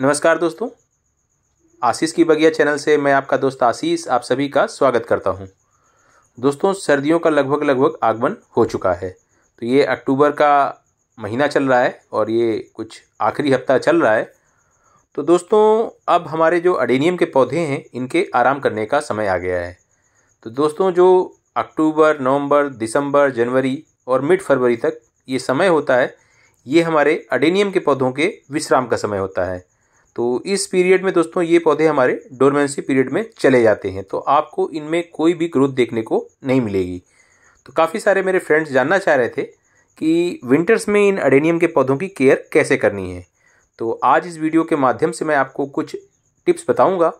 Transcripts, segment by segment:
नमस्कार दोस्तों आशीष की बगिया चैनल से मैं आपका दोस्त आशीष आप सभी का स्वागत करता हूं दोस्तों सर्दियों का लगभग लगभग आगमन हो चुका है तो ये अक्टूबर का महीना चल रहा है और ये कुछ आखिरी हफ्ता चल रहा है तो दोस्तों अब हमारे जो अडेनियम के पौधे हैं इनके आराम करने का समय आ गया है तो दोस्तों जो अक्टूबर नवंबर दिसंबर जनवरी और मिड फरवरी तक ये समय होता है ये हमारे अडेनियम के पौधों के विश्राम का समय होता है तो इस पीरियड में दोस्तों ये पौधे हमारे डोरमेंसी पीरियड में चले जाते हैं तो आपको इनमें कोई भी ग्रोथ देखने को नहीं मिलेगी तो काफ़ी सारे मेरे फ्रेंड्स जानना चाह रहे थे कि विंटर्स में इन अडेनियम के पौधों की केयर कैसे करनी है तो आज इस वीडियो के माध्यम से मैं आपको कुछ टिप्स बताऊँगा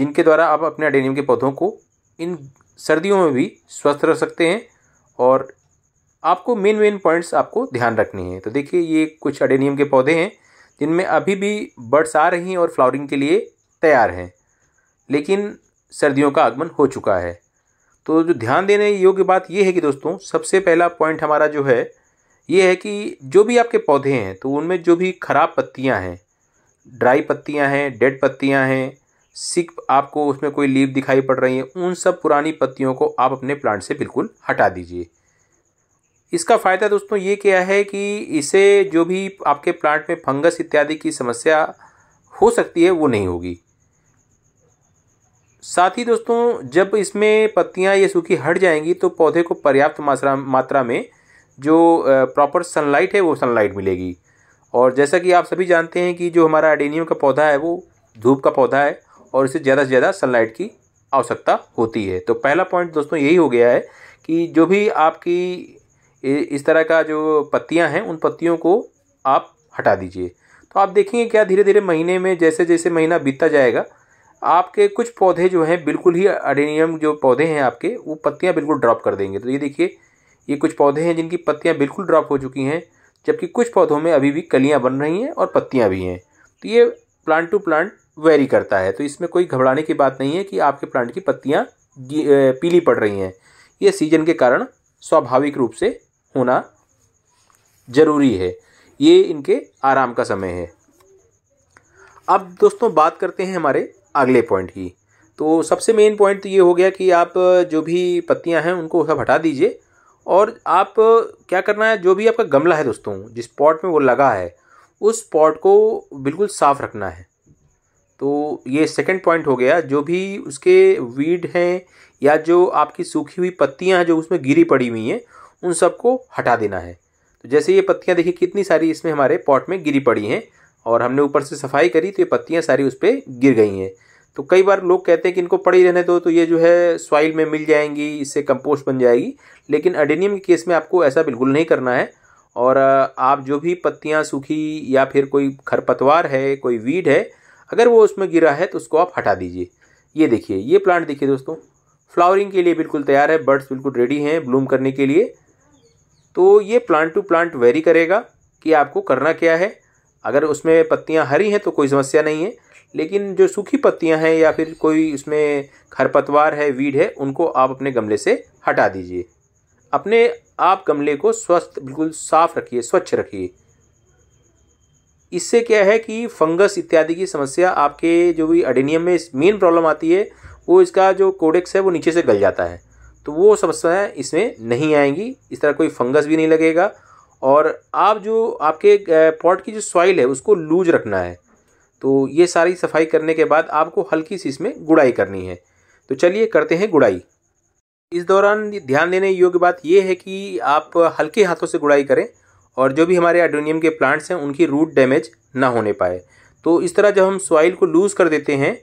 जिनके द्वारा आप अपने अडेनियम के पौधों को इन सर्दियों में भी स्वस्थ रख सकते हैं और आपको मेन मेन पॉइंट्स आपको ध्यान रखने हैं तो देखिए ये कुछ अडेनियम के पौधे हैं जिनमें अभी भी बर्ड्स आ रही हैं और फ्लावरिंग के लिए तैयार हैं लेकिन सर्दियों का आगमन हो चुका है तो जो ध्यान देने योग्य बात यह है कि दोस्तों सबसे पहला पॉइंट हमारा जो है ये है कि जो भी आपके पौधे हैं तो उनमें जो भी खराब पत्तियां हैं ड्राई पत्तियां हैं डेड पत्तियां हैं सिक आपको उसमें कोई लीव दिखाई पड़ रही है उन सब पुरानी पत्तियों को आप अपने प्लांट से बिल्कुल हटा दीजिए इसका फ़ायदा दोस्तों ये क्या है कि इसे जो भी आपके प्लांट में फंगस इत्यादि की समस्या हो सकती है वो नहीं होगी साथ ही दोस्तों जब इसमें पत्तियां ये सूखी हट जाएंगी तो पौधे को पर्याप्त मात्रा मात्रा में जो प्रॉपर सनलाइट है वो सनलाइट मिलेगी और जैसा कि आप सभी जानते हैं कि जो हमारा एडेनियम का पौधा है वो धूप का पौधा है और इसे ज़्यादा से ज़्यादा सनलाइट की आवश्यकता होती है तो पहला पॉइंट दोस्तों यही हो गया है कि जो भी आपकी इस तरह का जो पत्तियां हैं उन पत्तियों को आप हटा दीजिए तो आप देखेंगे क्या धीरे धीरे महीने में जैसे जैसे महीना बीतता जाएगा आपके कुछ पौधे जो हैं बिल्कुल ही अडेनियम जो पौधे हैं आपके वो पत्तियां बिल्कुल ड्रॉप कर देंगे तो ये देखिए ये कुछ पौधे हैं जिनकी पत्तियां बिल्कुल ड्रॉप हो चुकी हैं जबकि कुछ पौधों में अभी भी कलियाँ बन रही हैं और पत्तियाँ भी हैं तो ये प्लांट टू प्लांट वेरी करता है तो इसमें कोई घबराने की बात नहीं है कि आपके प्लांट की पत्तियाँ पीली पड़ रही हैं ये सीजन के कारण स्वाभाविक रूप से होना जरूरी है ये इनके आराम का समय है अब दोस्तों बात करते हैं हमारे अगले पॉइंट की तो सबसे मेन पॉइंट तो ये हो गया कि आप जो भी पत्तियां हैं उनको सब हटा दीजिए और आप क्या करना है जो भी आपका गमला है दोस्तों जिस पॉट में वो लगा है उस पॉट को बिल्कुल साफ़ रखना है तो ये सेकंड पॉइंट हो गया जो भी उसके वीड हैं या जो आपकी सूखी हुई पत्तियां हैं जो उसमें गिरी पड़ी हुई हैं उन सबको हटा देना है तो जैसे ये पत्तियाँ देखिए कितनी सारी इसमें हमारे पॉट में गिरी पड़ी हैं और हमने ऊपर से सफाई करी तो ये पत्तियाँ सारी उस पर गिर गई हैं तो कई बार लोग कहते हैं कि इनको पड़ी रहने दो तो ये जो है सॉइल में मिल जाएंगी इससे कंपोस्ट बन जाएगी लेकिन अडेनियम के केस में आपको ऐसा बिल्कुल नहीं करना है और आप जो भी पत्तियाँ सूखी या फिर कोई खरपतवार है कोई वीड है अगर वो उसमें गिरा है तो उसको आप हटा दीजिए ये देखिए ये प्लांट देखिए दोस्तों फ्लावरिंग के लिए बिल्कुल तैयार है बर्ड्स बिल्कुल रेडी हैं ब्लूम करने के लिए तो ये प्लांट टू प्लांट वेरी करेगा कि आपको करना क्या है अगर उसमें पत्तियाँ हरी हैं तो कोई समस्या नहीं है लेकिन जो सूखी पत्तियां हैं या फिर कोई उसमें खरपतवार है वीड है उनको आप अपने गमले से हटा दीजिए अपने आप गमले को स्वस्थ बिल्कुल साफ रखिए स्वच्छ रखिए इससे क्या है कि फंगस इत्यादि की समस्या आपके जो भी अडेनियम में मेन प्रॉब्लम आती है वो इसका जो कोडेक्स है वो नीचे से गल जाता है तो वो समस्याएँ इसमें नहीं आएंगी इस तरह कोई फंगस भी नहीं लगेगा और आप जो आपके पॉट की जो सॉइल है उसको लूज रखना है तो ये सारी सफाई करने के बाद आपको हल्की सी इसमें गुड़ाई करनी है तो चलिए करते हैं गुड़ाई इस दौरान ध्यान देने योग्य बात यह है कि आप हल्के हाथों से गुड़ाई करें और जो भी हमारे एडोनियम के प्लांट्स हैं उनकी रूट डैमेज ना होने पाए तो इस तरह जब हम सॉइल को लूज़ कर देते हैं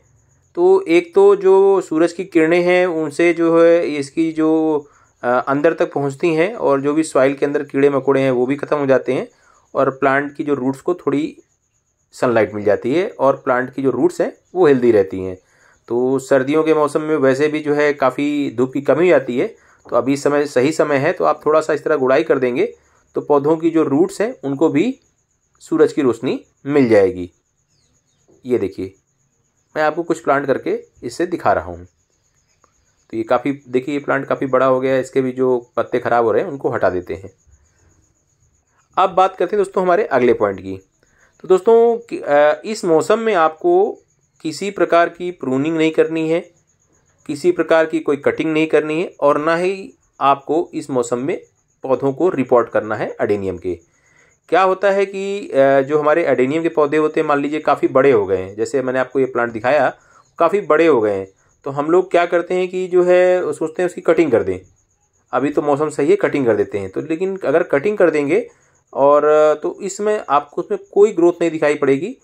तो एक तो जो सूरज की किरणें हैं उनसे जो है इसकी जो अंदर तक पहुंचती हैं और जो भी सॉइल के अंदर कीड़े मकोड़े हैं वो भी ख़त्म हो जाते हैं और प्लांट की जो रूट्स को थोड़ी सनलाइट मिल जाती है और प्लांट की जो रूट्स हैं वो हेल्दी रहती हैं तो सर्दियों के मौसम में वैसे भी जो है काफ़ी धूप की कमी आती है तो अभी समय सही समय है तो आप थोड़ा सा इस तरह गुड़ाई कर देंगे तो पौधों की जो रूट्स हैं उनको भी सूरज की रोशनी मिल जाएगी ये देखिए मैं आपको कुछ प्लांट करके इससे दिखा रहा हूँ तो ये काफ़ी देखिए ये प्लांट काफ़ी बड़ा हो गया है इसके भी जो पत्ते ख़राब हो रहे हैं उनको हटा देते हैं अब बात करते हैं दोस्तों हमारे अगले पॉइंट की तो दोस्तों इस मौसम में आपको किसी प्रकार की प्रूनिंग नहीं करनी है किसी प्रकार की कोई कटिंग नहीं करनी है और ना ही आपको इस मौसम में पौधों को रिपोर्ट करना है अडेनियम के क्या होता है कि जो हमारे एडेनियम के पौधे होते हैं मान लीजिए काफ़ी बड़े हो गए हैं जैसे मैंने आपको ये प्लांट दिखाया काफ़ी बड़े हो गए हैं तो हम लोग क्या करते हैं कि जो है सोचते हैं उसकी कटिंग कर दें अभी तो मौसम सही है कटिंग कर देते हैं तो लेकिन अगर कटिंग कर देंगे और तो इसमें आपको उसमें कोई ग्रोथ नहीं दिखाई पड़ेगी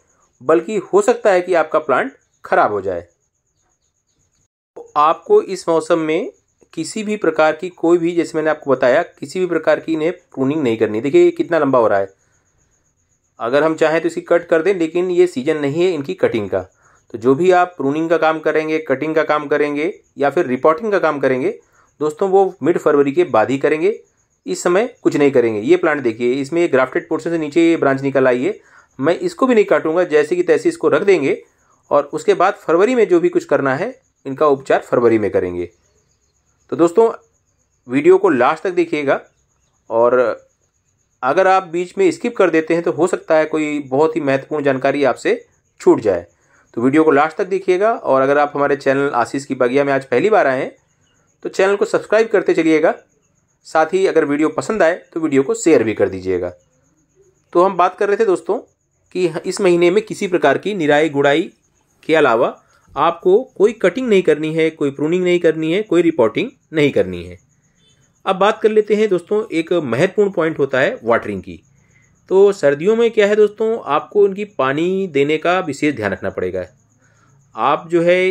बल्कि हो सकता है कि आपका प्लांट खराब हो जाए तो आपको इस मौसम में किसी भी प्रकार की कोई भी जैसे मैंने आपको बताया किसी भी प्रकार की इन्हें प्रूनिंग नहीं करनी देखिए ये कितना लंबा हो रहा है अगर हम चाहें तो इसी कट कर दें लेकिन ये सीजन नहीं है इनकी कटिंग का तो जो भी आप प्रूनिंग का काम करेंगे कटिंग का काम करेंगे या फिर रिपोर्टिंग का काम करेंगे दोस्तों वो मिड फरवरी के बाद ही करेंगे इस समय कुछ नहीं करेंगे ये प्लांट देखिए इसमें ग्राफ्टेड पोर्शन से नीचे ये ब्रांच निकल आई है मैं इसको भी नहीं काटूंगा जैसे कि तैसे इसको रख देंगे और उसके बाद फरवरी में जो भी कुछ करना है इनका उपचार फरवरी में करेंगे तो दोस्तों वीडियो को लास्ट तक देखिएगा और अगर आप बीच में स्किप कर देते हैं तो हो सकता है कोई बहुत ही महत्वपूर्ण जानकारी आपसे छूट जाए तो वीडियो को लास्ट तक देखिएगा और अगर आप हमारे चैनल आशीष की बगिया में आज पहली बार आए हैं तो चैनल को सब्सक्राइब करते चलिएगा साथ ही अगर वीडियो पसंद आए तो वीडियो को शेयर भी कर दीजिएगा तो हम बात कर रहे थे दोस्तों कि इस महीने में किसी प्रकार की निराई गुड़ाई के अलावा आपको कोई कटिंग नहीं करनी है कोई प्रूनिंग नहीं करनी है कोई रिपोर्टिंग नहीं करनी है अब बात कर लेते हैं दोस्तों एक महत्वपूर्ण पॉइंट होता है वाटरिंग की तो सर्दियों में क्या है दोस्तों आपको उनकी पानी देने का विशेष ध्यान रखना पड़ेगा आप जो है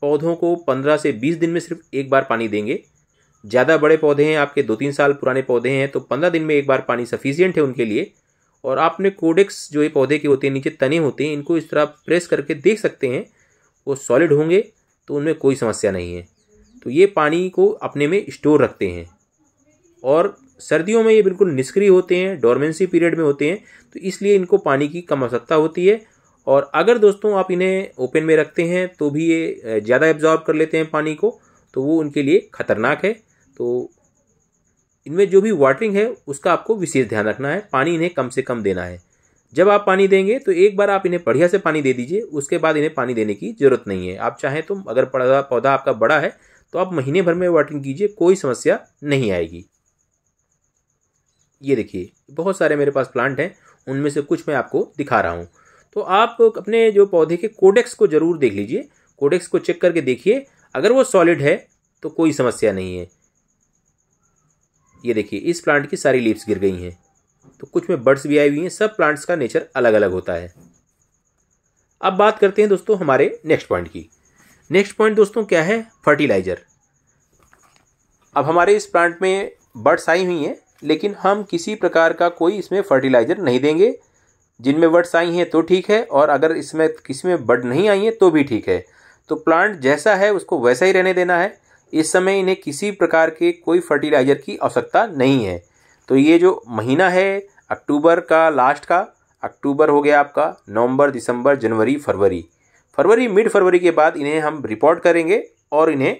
पौधों को पंद्रह से बीस दिन में सिर्फ एक बार पानी देंगे ज़्यादा बड़े पौधे हैं आपके दो तीन साल पुराने पौधे हैं तो पंद्रह दिन में एक बार पानी सफिशियंट है उनके लिए और आपने कोडेक्स जो ये पौधे के होते हैं नीचे तने होते हैं इनको इस तरह प्रेस करके देख सकते हैं वो सॉलिड होंगे तो उनमें कोई समस्या नहीं है तो ये पानी को अपने में स्टोर रखते हैं और सर्दियों में ये बिल्कुल निष्क्रिय होते हैं डोरमेंसी पीरियड में होते हैं तो इसलिए इनको पानी की कम आवश्यकता होती है और अगर दोस्तों आप इन्हें ओपन में रखते हैं तो भी ये ज़्यादा एब्जॉर्ब कर लेते हैं पानी को तो वो उनके लिए ख़तरनाक है तो इनमें जो भी वाटरिंग है उसका आपको विशेष ध्यान रखना है पानी इन्हें कम से कम देना है जब आप पानी देंगे तो एक बार आप इन्हें बढ़िया से पानी दे दीजिए उसके बाद इन्हें पानी देने की ज़रूरत नहीं है आप चाहें तो अगर पौधा पौधा आपका बड़ा है तो आप महीने भर में वाटरिंग कीजिए कोई समस्या नहीं आएगी ये देखिए बहुत सारे मेरे पास प्लांट हैं उनमें से कुछ मैं आपको दिखा रहा हूँ तो आप अपने जो पौधे के कोडेक्स को ज़रूर देख लीजिए कोडेक्स को चेक करके देखिए अगर वो सॉलिड है तो कोई समस्या नहीं है ये देखिए इस प्लांट की सारी लीव्स गिर गई हैं तो कुछ में बर्ड्स भी आई हुई हैं सब प्लांट्स का नेचर अलग अलग होता है अब बात करते हैं दोस्तों हमारे नेक्स्ट पॉइंट की नेक्स्ट पॉइंट दोस्तों क्या है फर्टिलाइज़र अब हमारे इस प्लांट में बर्ड्स आई हुई हैं लेकिन हम किसी प्रकार का कोई इसमें फर्टिलाइज़र नहीं देंगे जिनमें बर्ड्स आई हैं तो ठीक है और अगर इसमें किसी में बर्ड नहीं आई हैं तो भी ठीक है तो प्लांट जैसा है उसको वैसा ही रहने देना है इस समय इन्हें किसी प्रकार के कोई फर्टिलाइज़र की आवश्यकता नहीं है तो ये जो महीना है अक्टूबर का लास्ट का अक्टूबर हो गया आपका नवंबर दिसंबर जनवरी फरवरी फरवरी मिड फरवरी के बाद इन्हें हम रिपोर्ट करेंगे और इन्हें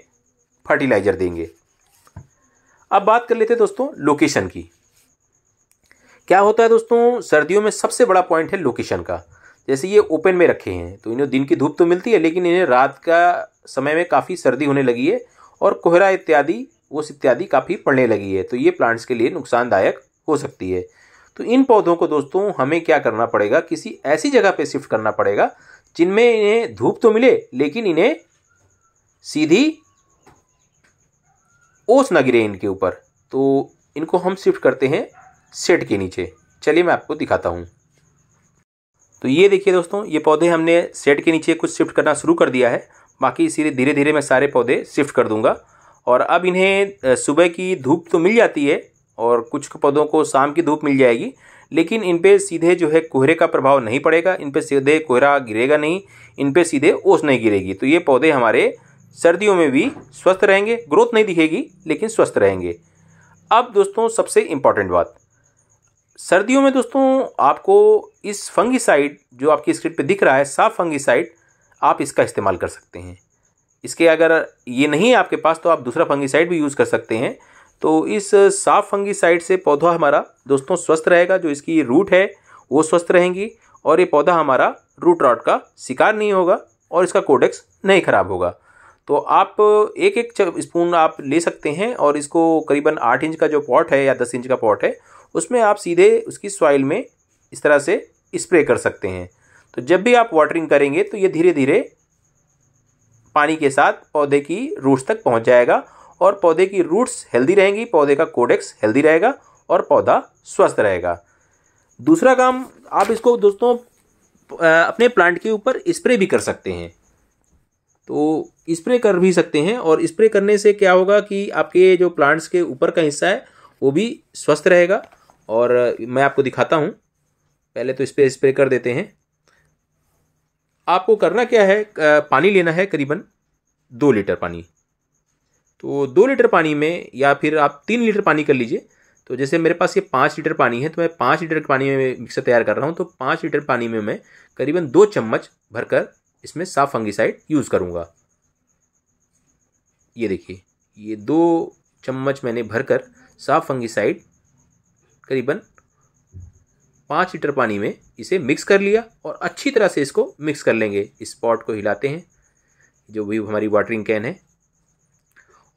फर्टिलाइज़र देंगे अब बात कर लेते हैं दोस्तों लोकेशन की क्या होता है दोस्तों सर्दियों में सबसे बड़ा पॉइंट है लोकेशन का जैसे ये ओपन में रखे हैं तो इन्हें दिन की धूप तो मिलती है लेकिन इन्हें रात का समय में काफ़ी सर्दी होने लगी है और कोहरा इत्यादि ओस इत्यादि काफ़ी पड़ने लगी है तो ये प्लांट्स के लिए नुकसानदायक हो सकती है तो इन पौधों को दोस्तों हमें क्या करना पड़ेगा किसी ऐसी जगह पे शिफ्ट करना पड़ेगा जिनमें इन्हें धूप तो मिले लेकिन इन्हें सीधी ओस न गिरे इनके ऊपर तो इनको हम शिफ्ट करते हैं सेट के नीचे चलिए मैं आपको दिखाता हूँ तो ये देखिए दोस्तों ये पौधे हमने सेट के नीचे कुछ शिफ्ट करना शुरू कर दिया है बाकी इसीलिए धीरे धीरे मैं सारे पौधे शिफ्ट कर दूंगा और अब इन्हें सुबह की धूप तो मिल जाती है और कुछ पौधों को शाम की धूप मिल जाएगी लेकिन इन पर सीधे जो है कोहरे का प्रभाव नहीं पड़ेगा इन पर सीधे कोहरा गिरेगा नहीं इन पर सीधे ओस नहीं गिरेगी तो ये पौधे हमारे सर्दियों में भी स्वस्थ रहेंगे ग्रोथ नहीं दिखेगी लेकिन स्वस्थ रहेंगे अब दोस्तों सबसे इम्पॉर्टेंट बात सर्दियों में दोस्तों आपको इस फंगिसाइड जो आपकी स्क्रीन पे दिख रहा है साफ फंगिसाइड आप इसका इस्तेमाल कर सकते हैं इसके अगर ये नहीं है आपके पास तो आप दूसरा फंगीसाइड भी यूज़ कर सकते हैं तो इस साफ फंगीसाइड से पौधा हमारा दोस्तों स्वस्थ रहेगा जो इसकी रूट है वो स्वस्थ रहेंगी और ये पौधा हमारा रूट रॉट का शिकार नहीं होगा और इसका कोडेक्स नहीं ख़राब होगा तो आप एक एक स्पून आप ले सकते हैं और इसको करीबन आठ इंच का जो पॉट है या दस इंच का पॉट है उसमें आप सीधे उसकी सॉइल में इस तरह से स्प्रे कर सकते हैं तो जब भी आप वाटरिंग करेंगे तो ये धीरे धीरे पानी के साथ पौधे की रूट्स तक पहुंच जाएगा और पौधे की रूट्स हेल्दी रहेंगी पौधे का कोडेक्स हेल्दी रहेगा और पौधा स्वस्थ रहेगा दूसरा काम आप इसको दोस्तों अपने प्लांट के ऊपर स्प्रे भी कर सकते हैं तो स्प्रे कर भी सकते हैं और स्प्रे करने से क्या होगा कि आपके जो प्लांट्स के ऊपर का हिस्सा है वो भी स्वस्थ रहेगा और मैं आपको दिखाता हूँ पहले तो इस पर स्प्रे कर देते हैं आपको करना क्या है पानी लेना है करीबन दो लीटर पानी तो दो लीटर पानी में या फिर आप तीन लीटर पानी कर लीजिए तो जैसे मेरे पास ये पाँच लीटर पानी है तो मैं पाँच लीटर पानी में मिक्सर तैयार कर रहा हूँ तो पाँच लीटर पानी में मैं करीबन दो चम्मच भरकर इसमें साफ फंगिसाइड यूज़ करूँगा ये देखिए ये दो चम्मच मैंने भरकर साफ फंगिसाइड करीबन पाँच लीटर पानी में इसे मिक्स कर लिया और अच्छी तरह से इसको मिक्स कर लेंगे इस पॉट को हिलाते हैं जो भी हमारी वाटरिंग कैन है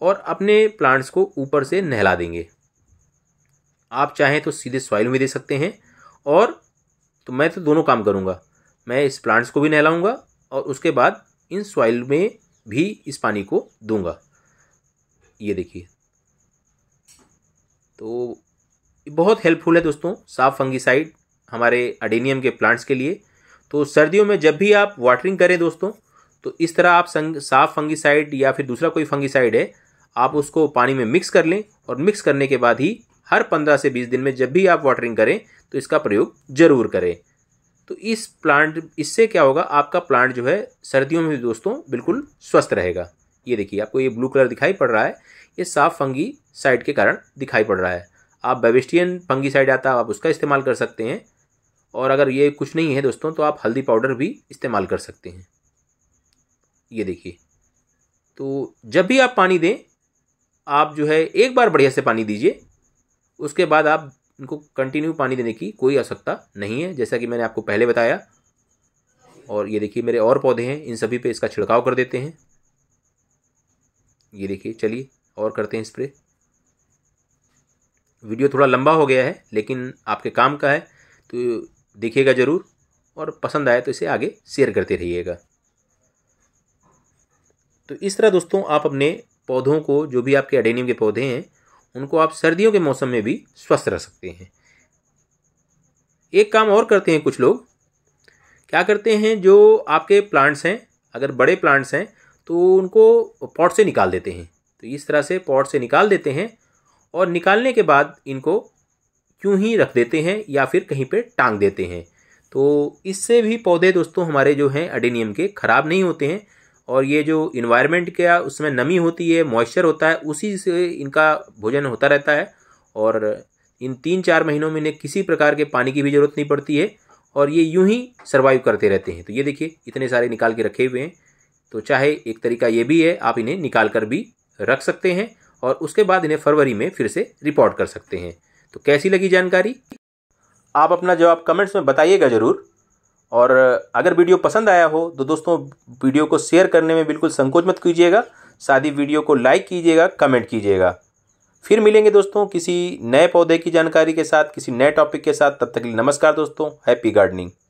और अपने प्लांट्स को ऊपर से नहला देंगे आप चाहें तो सीधे सॉइल में दे सकते हैं और तो मैं तो दोनों काम करूँगा मैं इस प्लांट्स को भी नहलाऊंगा और उसके बाद इन सॉइल में भी इस पानी को दूंगा ये देखिए तो बहुत हेल्पफुल है दोस्तों साफ फंगीसाइड हमारे अडेनियम के प्लांट्स के लिए तो सर्दियों में जब भी आप वाटरिंग करें दोस्तों तो इस तरह आप संग, साफ फंगीसाइड या फिर दूसरा कोई फंगीसाइड है आप उसको पानी में मिक्स कर लें और मिक्स करने के बाद ही हर पंद्रह से बीस दिन में जब भी आप वाटरिंग करें तो इसका प्रयोग ज़रूर करें तो इस प्लांट इससे क्या होगा आपका प्लांट जो है सर्दियों में भी दोस्तों बिल्कुल स्वस्थ रहेगा ये देखिए आपको ये ब्लू कलर दिखाई पड़ रहा है ये साफ फंगी साइड के कारण दिखाई पड़ रहा है आप बेबिस्टियन फंगी साइड आता है आप उसका इस्तेमाल कर सकते हैं और अगर ये कुछ नहीं है दोस्तों तो आप हल्दी पाउडर भी इस्तेमाल कर सकते हैं ये देखिए तो जब भी आप पानी दें आप जो है एक बार बढ़िया से पानी दीजिए उसके बाद आप इनको कंटिन्यू पानी देने की कोई आवश्यकता नहीं है जैसा कि मैंने आपको पहले बताया और ये देखिए मेरे और पौधे हैं इन सभी पे इसका छिड़काव कर देते हैं ये देखिए चलिए और करते हैं स्प्रे वीडियो थोड़ा लंबा हो गया है लेकिन आपके काम का है तो देखिएगा ज़रूर और पसंद आए तो इसे आगे शेयर करते रहिएगा तो इस तरह दोस्तों आप अपने पौधों को जो भी आपके अडेनियम के पौधे हैं उनको आप सर्दियों के मौसम में भी स्वस्थ रख सकते हैं एक काम और करते हैं कुछ लोग क्या करते हैं जो आपके प्लांट्स हैं अगर बड़े प्लांट्स हैं तो उनको पॉट से निकाल देते हैं तो इस तरह से पॉट से निकाल देते हैं और निकालने के बाद इनको क्यों ही रख देते हैं या फिर कहीं पर टांग देते हैं तो इससे भी पौधे दोस्तों हमारे जो हैं अडेनियम के ख़राब नहीं होते हैं और ये जो इन्वायरमेंट क्या उसमें नमी होती है मॉइस्चर होता है उसी से इनका भोजन होता रहता है और इन तीन चार महीनों में इन्हें किसी प्रकार के पानी की भी ज़रूरत नहीं पड़ती है और ये यूं ही सर्वाइव करते रहते हैं तो ये देखिए इतने सारे निकाल के रखे हुए हैं तो चाहे एक तरीका ये भी है आप इन्हें निकाल कर भी रख सकते हैं और उसके बाद इन्हें फरवरी में फिर से रिपोर्ट कर सकते हैं तो कैसी लगी जानकारी आप अपना जवाब कमेंट्स में बताइएगा ज़रूर और अगर वीडियो पसंद आया हो तो दोस्तों वीडियो को शेयर करने में बिल्कुल संकोच मत कीजिएगा साथ ही वीडियो को लाइक कीजिएगा कमेंट कीजिएगा फिर मिलेंगे दोस्तों किसी नए पौधे की जानकारी के साथ किसी नए टॉपिक के साथ तब तक के लिए नमस्कार दोस्तों हैप्पी गार्डनिंग